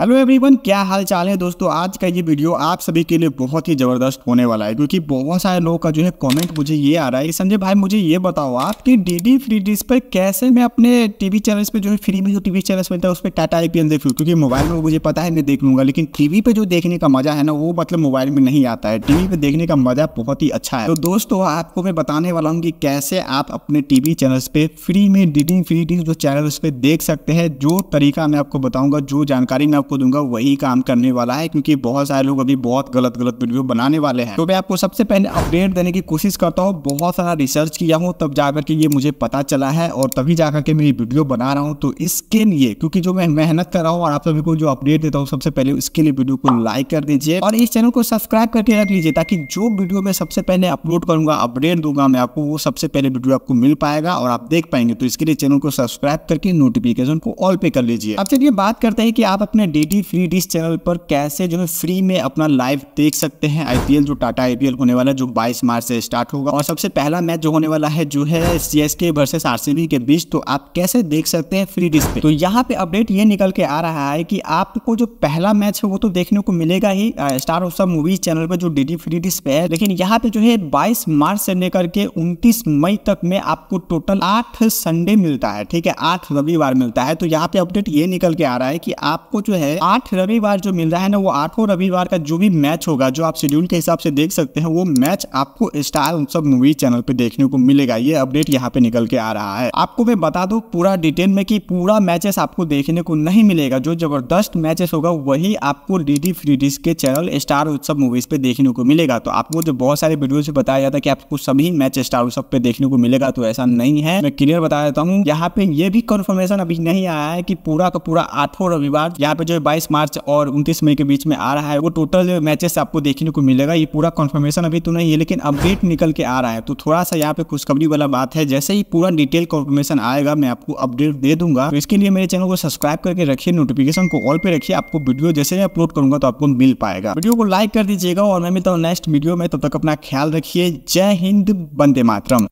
hello everyone क्या हाल चाल है दोस्तों आज का ये वीडियो आप सभी के लिए बहुत ही ज़बरदस्त होने वाला है क्योंकि बहुत सारे लोगों का जो है कमेंट मुझे ये आ रहा है संजय भाई मुझे ये बताओ आप कि डी डी फ्री डिश पर कैसे मैं अपने टीवी चैनल्स पे जो है फ्री में जो टीवी चैनल्स मिलता है उस पर टाटा आई पी देख क्योंकि मोबाइल में मुझे पता है मैं देख लूँगा लेकिन टीवी पर जो देखने का मज़ा है ना वो मतलब मोबाइल में नहीं आता है टीवी पर देखने का मज़ा बहुत ही अच्छा है तो दोस्तों आपको मैं बताने वाला हूँ कि कैसे आप अपने टी वी चैनल्स पर फ्री में डीडी डी फ्री डिश जो चैनल्स पर देख सकते हैं जो तरीका मैं आपको बताऊँगा जो जानकारी मैं आपको दूंगा वही काम करने वाला है क्योंकि बहुत सारे लोग अभी बहुत गलत गलत वीडियो बनाने वाले हैं तो मैं आपको सबसे पहले अपडेट देने की कोशिश करता हूँ बहुत सारा रिसर्च किया हूँ तब जाकर के ये मुझे पता चला है और तभी जाकर के ये वीडियो बना रहा हूँ तो इसके लिए क्योंकि जो मैं मेहनत कर रहा हूँ और आप सभी को जो अपडेट देता हूँ सबसे पहले उसके लिए वीडियो को लाइक कर दीजिए और इस चैनल को सब्सक्राइब करके रख लीजिए ताकि जो वीडियो मैं सबसे पहले अपलोड करूंगा अपडेट दूंगा मैं आपको वो सबसे पहले वीडियो आपको मिल पाएगा और आप देख पाएंगे तो इसके लिए चैनल को सब्सक्राइब करके नोटिफिकेशन को ऑल पे कर लीजिए अब चलिए बात करते हैं कि आप अपने D D free dish channel पर कैसे जो है फ्री में अपना लाइव देख सकते हैं आईपीएल जो टाटा आईपीएल होने वाला है जो 22 मार्च से स्टार्ट होगा और सबसे पहला मैच जो होने वाला है जो है सी एस के वर्सेस आरसीबी के बीच तो आप कैसे देख सकते हैं फ्री डिश पे तो यहाँ पे अपडेट ये निकल के आ रहा है की आपको जो पहला मैच है वो तो देखने को मिलेगा ही स्टार ऑफ मूवीज चैनल पर जो डी फ्री डिश पे है लेकिन यहाँ पे जो है बाईस मार्च से लेकर के उन्तीस मई तक में आपको टोटल आठ संडे मिलता है ठीक है आठ रविवार मिलता है तो यहाँ पे अपडेट ये निकल के आ रहा है कि आपको जो है है आठ रविवार जो मिल रहा है ना वो आठों रविवार का जो भी मैच होगा जो आप शेड्यूल के हिसाब से देख सकते हैं वो मैच आपको स्टार उत्सव मूवी चैनल पे देखने को मिलेगा ये अपडेट यहाँ पे निकल के आ रहा है आपको मैं बता दू पूरा डिटेल में की पूरा मैचेस आपको देखने को नहीं मिलेगा जो जबरदस्त मैचेस होगा वही आपको डीडी फ्री डिश के चैनल स्टार उत्सव मूवीज पे देखने को मिलेगा तो आपको जो बहुत सारे वीडियो से बताया जाता है कि आपको सभी मैच स्टार उत्सव पे देखने को मिलेगा तो ऐसा नहीं है मैं क्लियर बता देता हूँ यहाँ पे ये भी कंफर्मेशन अभी नहीं आया है कि पूरा का पूरा आठों रविवार यहाँ पे जो 22 मार्च और 29 मई के बीच में आ रहा है वो टोटल मैचेस आपको देखने को मिलेगा ये पूरा कॉन्फर्मेशन अभी तो नहीं है लेकिन अपडेट निकल के आ रहा है तो थोड़ा सा यहाँ पे खुशखबरी वाला बात है जैसे ही पूरा डिटेल कॉन्फर्मेशन आएगा मैं आपको अपडेट दे दूंगा तो इसके लिए मेरे चैनल को सब्सक्राइब करके रखिए नोटिफिकेशन को ऑल पे रखिए आपको वीडियो जैसे मैं अपलोड करूंगा तो आपको मिल पाएगा वीडियो को लाइक कर दीजिएगा और मैं मिलता हूँ नेक्स्ट वीडियो में तब तो तक अपना ख्याल रखिए जय हिंद बंदे मातरम